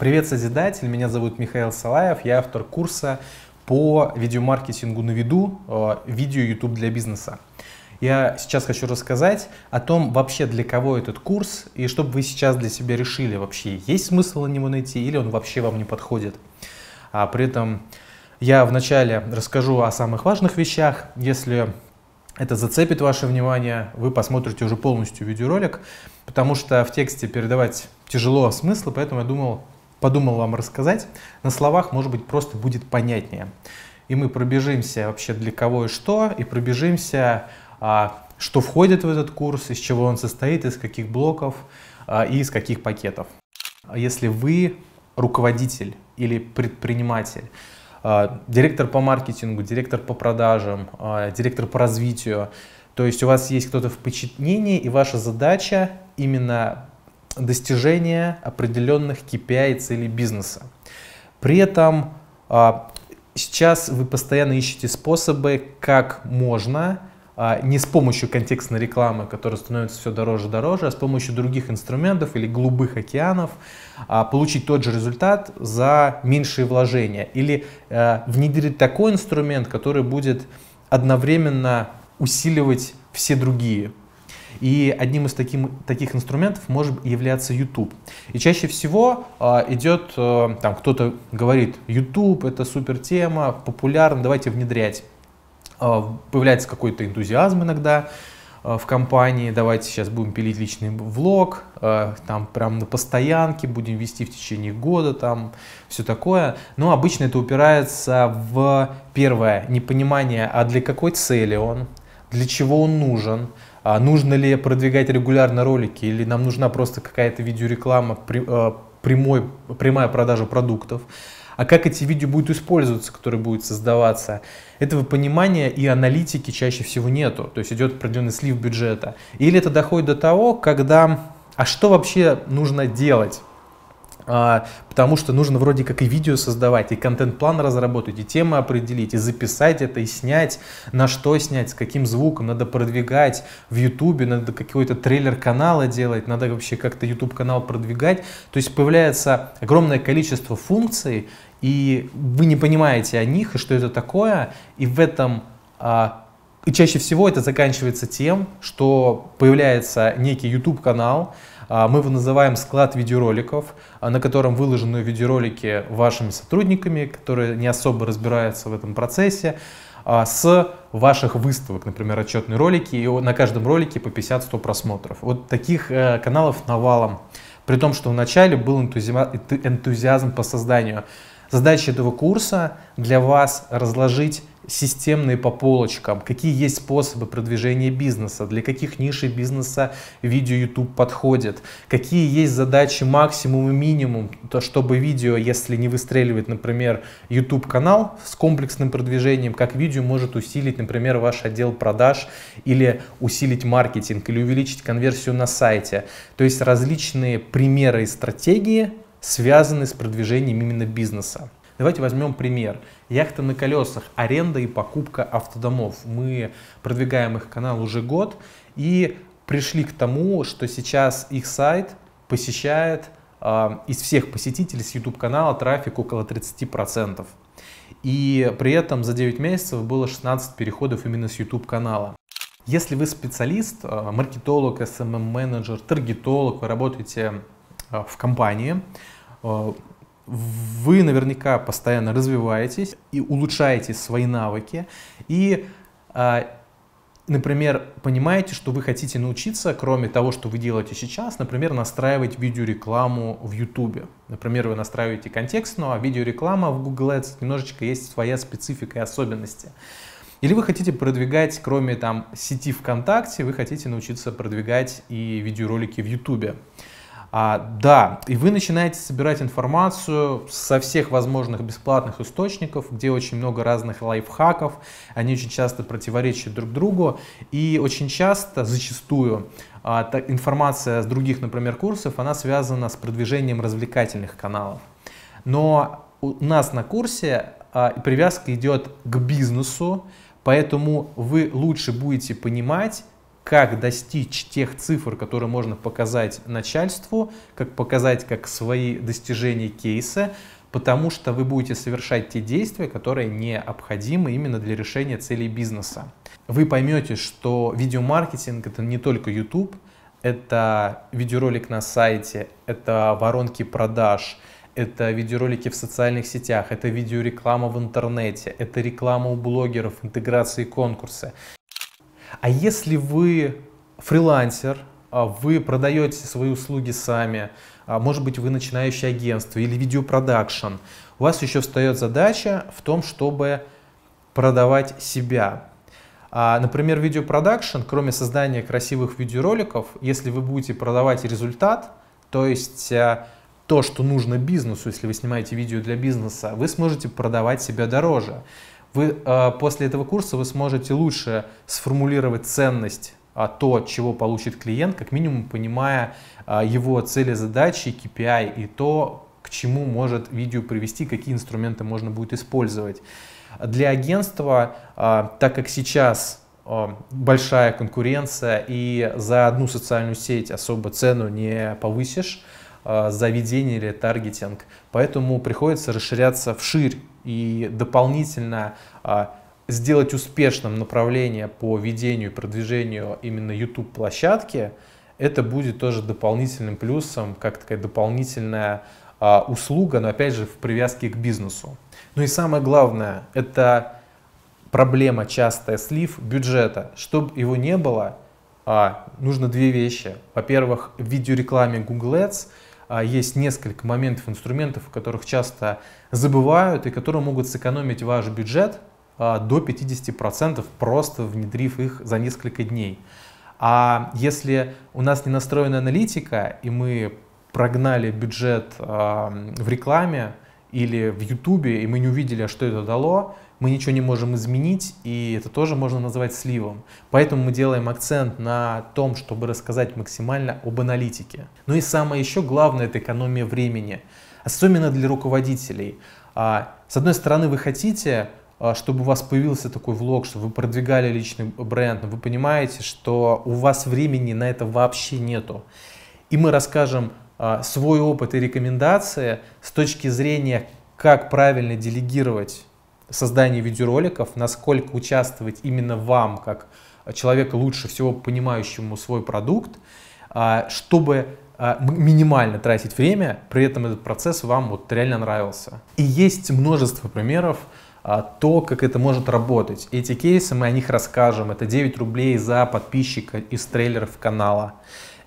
Привет, Созидатель! Меня зовут Михаил Салаев, я автор курса по видеомаркетингу на виду, э, видео YouTube для бизнеса. Я сейчас хочу рассказать о том, вообще для кого этот курс, и чтобы вы сейчас для себя решили вообще, есть смысл на него найти или он вообще вам не подходит. А при этом я вначале расскажу о самых важных вещах. Если это зацепит ваше внимание, вы посмотрите уже полностью видеоролик, потому что в тексте передавать тяжело смысл, поэтому я думал, подумал вам рассказать, на словах, может быть, просто будет понятнее. И мы пробежимся вообще для кого и что, и пробежимся, а, что входит в этот курс, из чего он состоит, из каких блоков а, и из каких пакетов. А если вы руководитель или предприниматель, директор по маркетингу, директор по продажам, директор по развитию, то есть у вас есть кто-то в подчинении, и ваша задача именно достижения определенных KPI и целей бизнеса. При этом а, сейчас вы постоянно ищете способы, как можно а, не с помощью контекстной рекламы, которая становится все дороже и дороже, а с помощью других инструментов или голубых океанов а, получить тот же результат за меньшие вложения или э, внедрить такой инструмент, который будет одновременно усиливать все другие и одним из таким, таких инструментов может являться YouTube. И чаще всего э, идет, э, там кто-то говорит, YouTube это супер тема, популярно, давайте внедрять. Э, появляется какой-то энтузиазм иногда а, в компании, давайте сейчас будем пилить личный влог, там прям на постоянке будем вести в течение года, там все такое. Но обычно это упирается в первое непонимание, а для какой цели он, для чего он нужен, а нужно ли продвигать регулярно ролики или нам нужна просто какая-то видеореклама, э, прямой, прямая продажа продуктов? а как эти видео будут использоваться, которые будут создаваться. Этого понимания и аналитики чаще всего нету, то есть идет определенный слив бюджета. Или это доходит до того, когда, а что вообще нужно делать? А, потому что нужно вроде как и видео создавать, и контент-план разработать, и темы определить, и записать это, и снять, на что снять, с каким звуком, надо продвигать в Ютубе, надо какой-то трейлер канала делать, надо вообще как-то YouTube канал продвигать. То есть появляется огромное количество функций, и вы не понимаете о них, и что это такое, и в этом а, и чаще всего это заканчивается тем, что появляется некий YouTube канал, а, мы его называем склад видеороликов, а, на котором выложены видеоролики вашими сотрудниками, которые не особо разбираются в этом процессе а, с ваших выставок, например, отчетные ролики, и на каждом ролике по 50-100 просмотров. Вот таких э, каналов навалом. При том, что вначале был энтузиазм по созданию Задача этого курса для вас разложить системные по полочкам, какие есть способы продвижения бизнеса, для каких ниш бизнеса видео YouTube подходит, какие есть задачи максимум и минимум, то чтобы видео, если не выстреливает, например, YouTube канал с комплексным продвижением, как видео может усилить, например, ваш отдел продаж или усилить маркетинг или увеличить конверсию на сайте. То есть различные примеры и стратегии связаны с продвижением именно бизнеса. Давайте возьмем пример. Яхта на колесах, аренда и покупка автодомов. Мы продвигаем их канал уже год и пришли к тому, что сейчас их сайт посещает э, из всех посетителей с YouTube канала трафик около 30%. И при этом за 9 месяцев было 16 переходов именно с YouTube канала. Если вы специалист, а, маркетолог, SMM-менеджер, эм эм, таргетолог, вы работаете а, в компании. А, вы наверняка постоянно развиваетесь и улучшаете свои навыки. И, а, например, понимаете, что вы хотите научиться, кроме того, что вы делаете сейчас, например, настраивать видеорекламу в YouTube. Например, вы настраиваете контекстную, а видеореклама в Google Ads немножечко есть своя специфика и особенности. Или вы хотите продвигать, кроме там сети ВКонтакте, вы хотите научиться продвигать и видеоролики в YouTube. А, да, и вы начинаете собирать информацию со всех возможных бесплатных источников, где очень много разных лайфхаков, они очень часто противоречат друг другу, и очень часто, зачастую, а, информация с других, например, курсов, она связана с продвижением развлекательных каналов. Но у нас на курсе а, привязка идет к бизнесу, поэтому вы лучше будете понимать, как достичь тех цифр, которые можно показать начальству, как показать как свои достижения кейса, потому что вы будете совершать те действия, которые необходимы именно для решения целей бизнеса. Вы поймете, что видеомаркетинг это не только YouTube, это видеоролик на сайте, это воронки продаж, это видеоролики в социальных сетях, это видеореклама в интернете, это реклама у блогеров, интеграции и конкурсы. А если вы фрилансер, а вы продаете свои услуги сами, а, может быть, вы начинающее агентство или видеопродакшн, у вас еще встает задача в том, чтобы продавать себя. А, например, видеопродакшн, кроме создания красивых видеороликов, если вы будете продавать результат, то есть то, что нужно бизнесу, если вы снимаете видео для бизнеса, вы сможете продавать себя дороже. Вы э, после этого курса вы сможете лучше сформулировать ценность а, то, чего получит клиент, как минимум понимая а, его цели, задачи, KPI и то, к чему может видео привести, какие инструменты можно будет использовать. Для агентства, а, так как сейчас а, большая конкуренция и за одну социальную сеть особо цену не повысишь, а, заведение или таргетинг. Поэтому приходится расширяться вширь и дополнительно а, сделать успешным направление по ведению и продвижению именно YouTube-площадки, это будет тоже дополнительным плюсом, как такая дополнительная а, услуга, но опять же в привязке к бизнесу. Ну и самое главное, это проблема частая слив бюджета. Чтобы его не было, а, нужно две вещи. Во-первых, в видеорекламе Google Ads – а, есть несколько моментов, инструментов, о которых часто забывают и которые могут сэкономить ваш бюджет а, до 50%, просто внедрив их за несколько дней. А если у нас не настроена аналитика, и мы прогнали бюджет в рекламе или в Ютубе, и мы не увидели, а что это дало, мы ничего не можем изменить, и это тоже можно назвать сливом. Поэтому мы делаем акцент на том, чтобы рассказать максимально об аналитике. Ну и самое еще главное – это экономия времени, особенно для руководителей. А, с одной стороны, вы хотите а, чтобы у вас появился такой влог, чтобы вы продвигали личный бренд, но вы понимаете, что у вас времени на это вообще нету. И мы расскажем а, свой опыт и рекомендации с точки зрения, как правильно делегировать создании видеороликов, насколько участвовать именно вам, как человеку лучше всего понимающему свой продукт, а, чтобы а, минимально тратить время, при этом этот процесс вам вот реально нравился. И есть множество примеров, а, то, как это может работать. Эти кейсы, мы о них расскажем. Это 9 рублей за подписчика из трейлеров канала.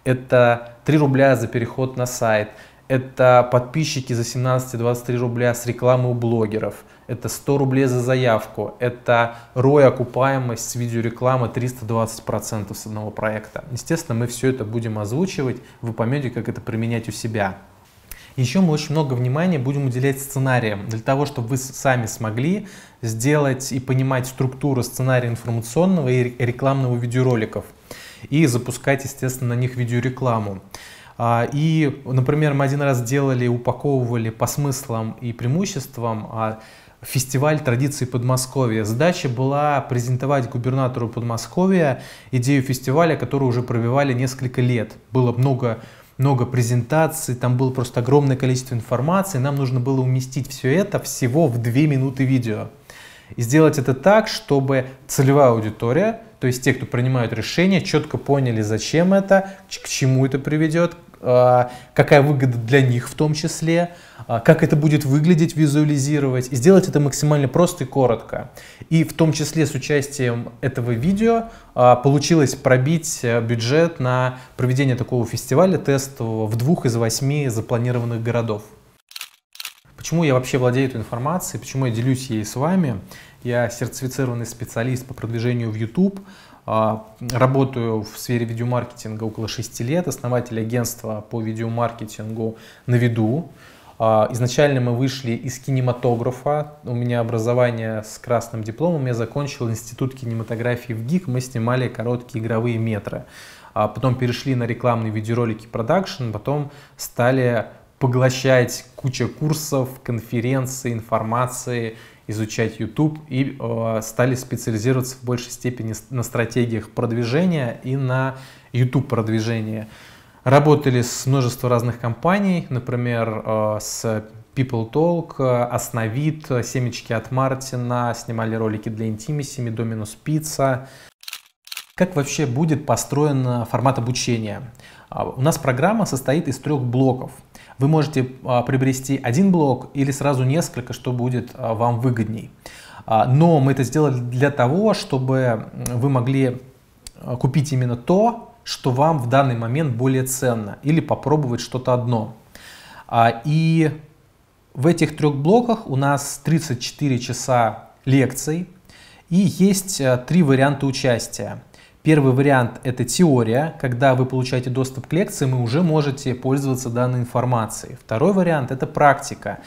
Это 3 рубля за переход на сайт. Это подписчики за 17-23 рубля с рекламы у блогеров это 100 рублей за заявку, это рой окупаемость с видеорекламы 320% с одного проекта. Естественно, мы все это будем озвучивать, вы поймете, как это применять у себя. Еще мы очень много внимания будем уделять сценариям, для того, чтобы вы сами смогли сделать и понимать структуру сценария информационного и рекламного видеороликов и запускать, естественно, на них видеорекламу. А, и, например, мы один раз делали, упаковывали по смыслам и преимуществам а фестиваль традиций Подмосковья. Задача была презентовать губернатору Подмосковья идею фестиваля, который уже пробивали несколько лет. Было много много презентаций, там было просто огромное количество информации, нам нужно было уместить все это всего в 2 минуты видео. И сделать это так, чтобы целевая аудитория, то есть те, кто принимают решения, четко поняли, зачем это, к чему это приведет, Э, какая выгода для них в том числе, э, как это будет выглядеть, визуализировать, и сделать это максимально просто и коротко. И в том числе с участием этого видео э, получилось пробить бюджет на проведение такого фестиваля тестового в двух из восьми запланированных городов. Почему я вообще владею этой информацией, почему я делюсь ей с вами? Я сертифицированный специалист по продвижению в YouTube, а, работаю в сфере видеомаркетинга около 6 лет, основатель агентства по видеомаркетингу на виду. А, изначально мы вышли из кинематографа. У меня образование с красным дипломом. Я закончил институт кинематографии в ГИК. Мы снимали короткие игровые метры. А потом перешли на рекламные видеоролики продакшн. Потом стали поглощать куча курсов, конференций, информации – изучать YouTube и э, стали специализироваться в большей степени на стратегиях продвижения и на YouTube продвижения. Работали с множеством разных компаний, например, э, с People Talk, Основит, Семечки от Мартина, снимали ролики для Intimacy, Доминус Пицца. Как вообще будет построен формат обучения? А, у нас программа состоит из трех блоков – вы можете а, приобрести один блок или сразу несколько, что будет а, вам выгодней. А, но мы это сделали для того, чтобы вы могли купить именно то, что вам в данный момент более ценно, или попробовать что-то одно. И в этих трех блоках у нас 34 часа лекций, и есть три варианта участия. Первый вариант – это теория, когда вы получаете доступ к лекциям и уже можете пользоваться данной информацией. Второй вариант – это практика.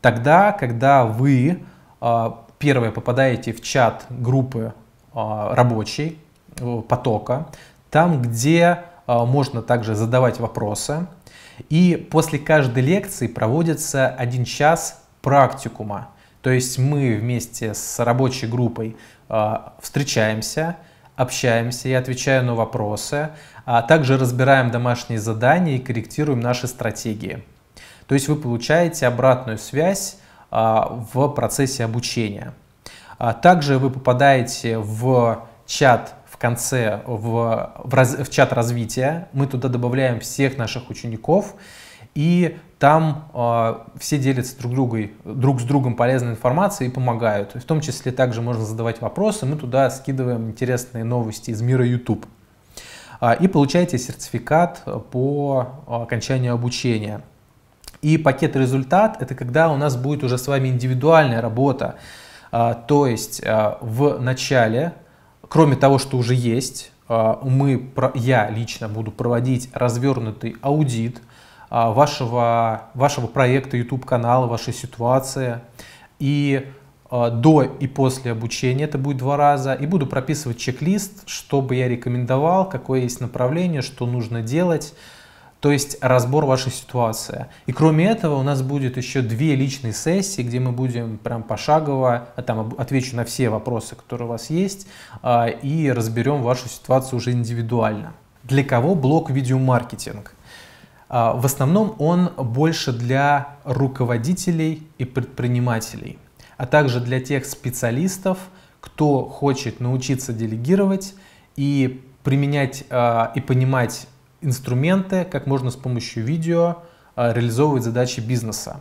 Тогда, когда вы, а, первое, попадаете в чат группы а, рабочей э, потока, там, где а, можно также задавать вопросы. И после каждой лекции проводится один час практикума. То есть мы вместе с рабочей группой встречаемся, общаемся, я отвечаю на вопросы, а также разбираем домашние задания и корректируем наши стратегии. То есть вы получаете обратную связь а, в процессе обучения. А также вы попадаете в чат в конце, в, в, раз, в чат развития. Мы туда добавляем всех наших учеников, и там э, все делятся друг, другой, друг с другом полезной информацией и помогают. в том числе также можно задавать вопросы, мы туда скидываем интересные новости из мира YouTube. Э, и получаете сертификат по а, окончанию обучения. И пакет результат – это когда у нас будет уже с вами индивидуальная работа. Э, то есть э, в начале, кроме того, что уже есть, мы, я лично буду проводить развернутый аудит – а, вашего, вашего проекта, YouTube-канала, вашей ситуации. И а, до и после обучения, это будет два раза, и буду прописывать чек-лист, что бы я рекомендовал, какое есть направление, что нужно делать, то есть разбор вашей ситуации. И кроме этого у нас будет еще две личные сессии, где мы будем прям пошагово, а, там отвечу на все вопросы, которые у вас есть, и разберем вашу ситуацию уже индивидуально. Для кого блок видеомаркетинг? А, в основном он больше для руководителей и предпринимателей, а также для тех специалистов, кто хочет научиться делегировать и применять а, и понимать инструменты, как можно с помощью видео а, реализовывать задачи бизнеса.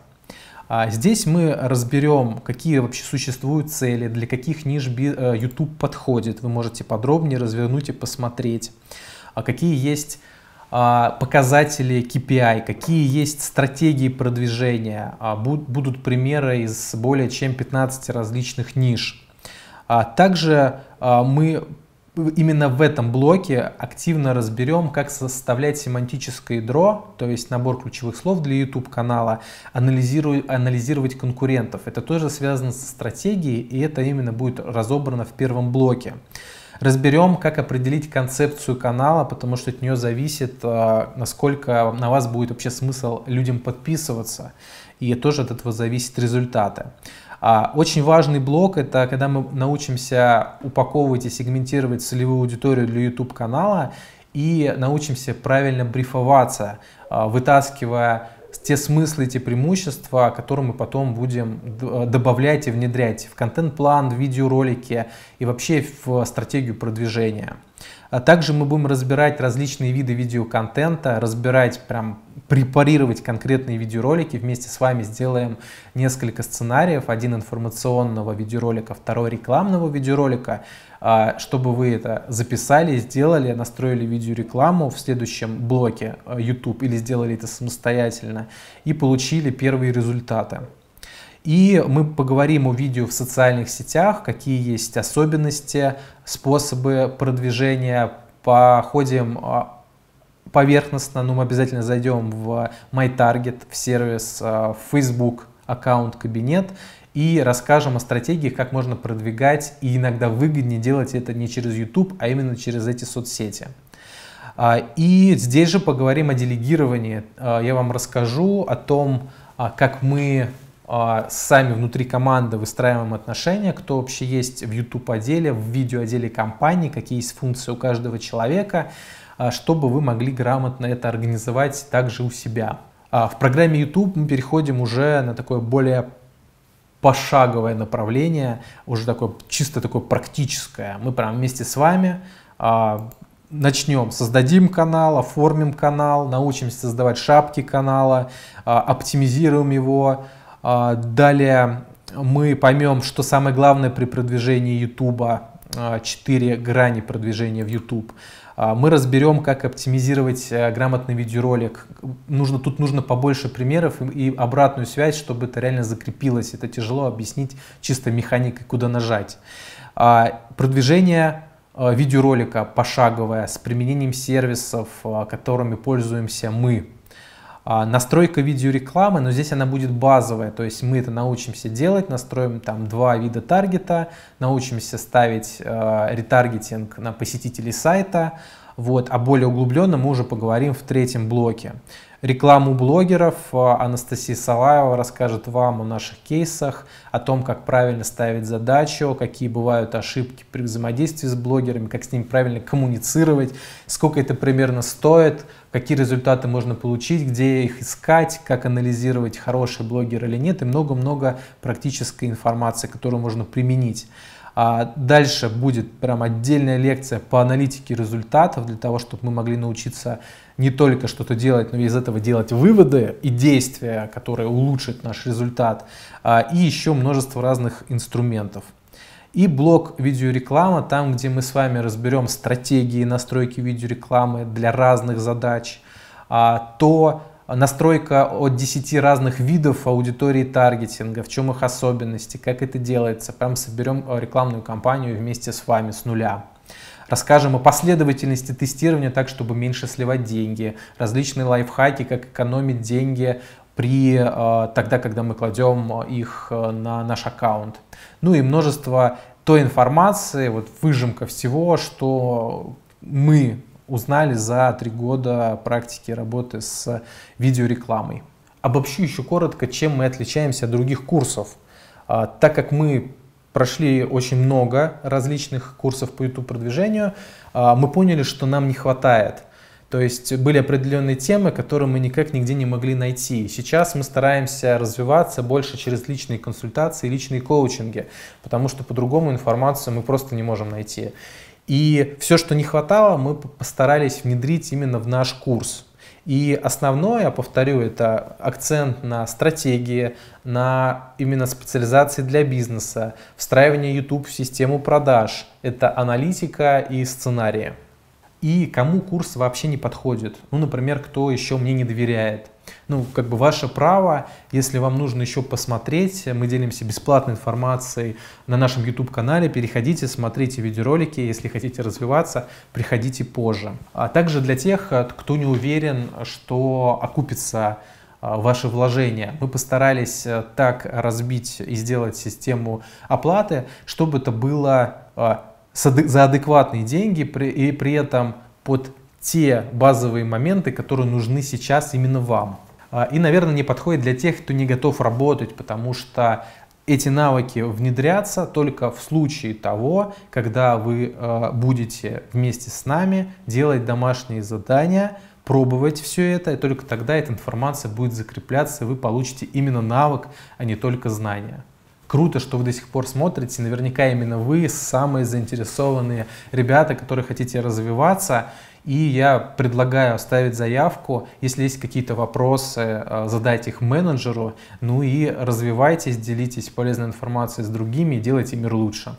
Здесь мы разберем, какие вообще существуют цели, для каких ниш э, YouTube подходит. Вы можете подробнее развернуть и посмотреть, какие есть а, показатели KPI, какие есть стратегии продвижения, а, будут примеры из более чем 15 различных ниш. А, также мы именно в этом блоке активно разберем, как составлять семантическое ядро, то есть набор ключевых слов для YouTube канала, анализируя, анализировать конкурентов. Это тоже связано со стратегией, и это именно будет разобрано в первом блоке. Разберем, как определить концепцию канала, потому что от нее зависит, а, насколько на вас будет вообще смысл людям подписываться. И тоже от этого зависит результаты. А, очень важный блок – это когда мы научимся упаковывать и сегментировать целевую аудиторию для YouTube-канала и научимся правильно брифоваться, а, вытаскивая те смыслы, те преимущества, которые мы потом будем э, добавлять и внедрять в контент-план, в видеоролики и вообще в стратегию продвижения. А также мы будем разбирать различные виды видеоконтента, разбирать, прям препарировать конкретные видеоролики. Вместе с вами сделаем несколько сценариев. Один информационного видеоролика, второй рекламного видеоролика а, чтобы вы это записали, сделали, настроили видеорекламу в следующем блоке э, YouTube или сделали это самостоятельно и получили первые результаты. И мы поговорим о видео в социальных сетях, какие есть особенности, способы продвижения, походим а, поверхностно, но ну, мы обязательно зайдем в MyTarget, в сервис, а, в Facebook аккаунт «Кабинет» и расскажем о стратегии, как можно продвигать и иногда выгоднее делать это не через YouTube, а именно через эти соцсети. А, и здесь же поговорим о делегировании. Я вам расскажу о том, как мы а, сами внутри команды выстраиваем отношения, кто вообще есть в YouTube отделе, в видео отделе компании, какие есть функции у каждого человека, а, чтобы вы могли грамотно это организовать также у себя. А, в программе YouTube мы переходим уже на такое более пошаговое направление, уже такое чисто такое практическое. Мы прям вместе с вами начнем, создадим канал, оформим канал, научимся создавать шапки канала, оптимизируем его, а, далее мы поймем, что самое главное при продвижении YouTube, 4 а, грани продвижения в YouTube. А, мы разберем, как оптимизировать э, грамотный видеоролик. Нужно, тут нужно побольше примеров и обратную связь, чтобы это реально закрепилось. Это тяжело объяснить чисто механикой, куда нажать. Продвижение э, видеоролика пошаговое с применением сервисов, э, которыми пользуемся мы. А, настройка видеорекламы, но здесь она будет базовая, то есть мы это научимся делать, настроим там два вида таргета, научимся ставить э, ретаргетинг на посетителей сайта, вот, а более углубленно мы уже поговорим в третьем блоке рекламу блогеров. А, Анастасия Салаева расскажет вам о наших кейсах, о том, как правильно ставить задачу, какие бывают ошибки при взаимодействии с блогерами, как с ними правильно коммуницировать, сколько это примерно стоит, какие результаты можно получить, где их искать, как анализировать, хороший блогер или нет, и много-много практической информации, которую можно применить. А дальше будет прям отдельная лекция по аналитике результатов, для того, чтобы мы могли научиться не только что-то делать, но и из этого делать выводы и действия, которые улучшат наш результат, а, и еще множество разных инструментов. И блок видеореклама, там, где мы с вами разберем стратегии настройки видеорекламы для разных задач, а, то, настройка от 10 разных видов аудитории таргетинга, в чем их особенности, как это делается. Прям соберем э, рекламную кампанию вместе с вами с нуля. Расскажем о последовательности тестирования так, чтобы меньше сливать деньги, различные лайфхаки, как экономить деньги при э, тогда, когда мы кладем э, их на наш аккаунт. Ну и множество той информации, вот выжимка всего, что мы узнали за три года практики работы с видеорекламой. Обобщу еще коротко, чем мы отличаемся от других курсов. А, так как мы прошли очень много различных курсов по YouTube продвижению, а, мы поняли, что нам не хватает. То есть были определенные темы, которые мы никак нигде не могли найти. Сейчас мы стараемся развиваться больше через личные консультации, личные коучинги, потому что по-другому информацию мы просто не можем найти. И все, что не хватало, мы постарались внедрить именно в наш курс. И основное, я повторю, это акцент на стратегии, на именно специализации для бизнеса, встраивание YouTube в систему продаж, это аналитика и сценарии. И кому курс вообще не подходит? Ну, например, кто еще мне не доверяет, ну, как бы ваше право, если вам нужно еще посмотреть, мы делимся бесплатной информацией на нашем YouTube-канале, переходите, смотрите видеоролики, если хотите развиваться, приходите позже. А также для тех, э, кто не уверен, что окупится э, ваши вложения. Мы постарались э, так разбить и сделать систему оплаты, чтобы это было за адекватные деньги и при этом под те базовые моменты, которые нужны сейчас именно вам. А, и, наверное, не подходит для тех, кто не готов работать, потому что эти навыки внедрятся только в случае того, когда вы а, будете вместе с нами делать домашние задания, пробовать все это, и только тогда эта информация будет закрепляться, и вы получите именно навык, а не только знания. Круто, что вы до сих пор смотрите. Наверняка именно вы самые заинтересованные ребята, которые хотите развиваться. И я предлагаю оставить заявку. Если есть какие-то вопросы, э, задать их менеджеру. Ну и развивайтесь, делитесь полезной информацией с другими, делайте мир лучше.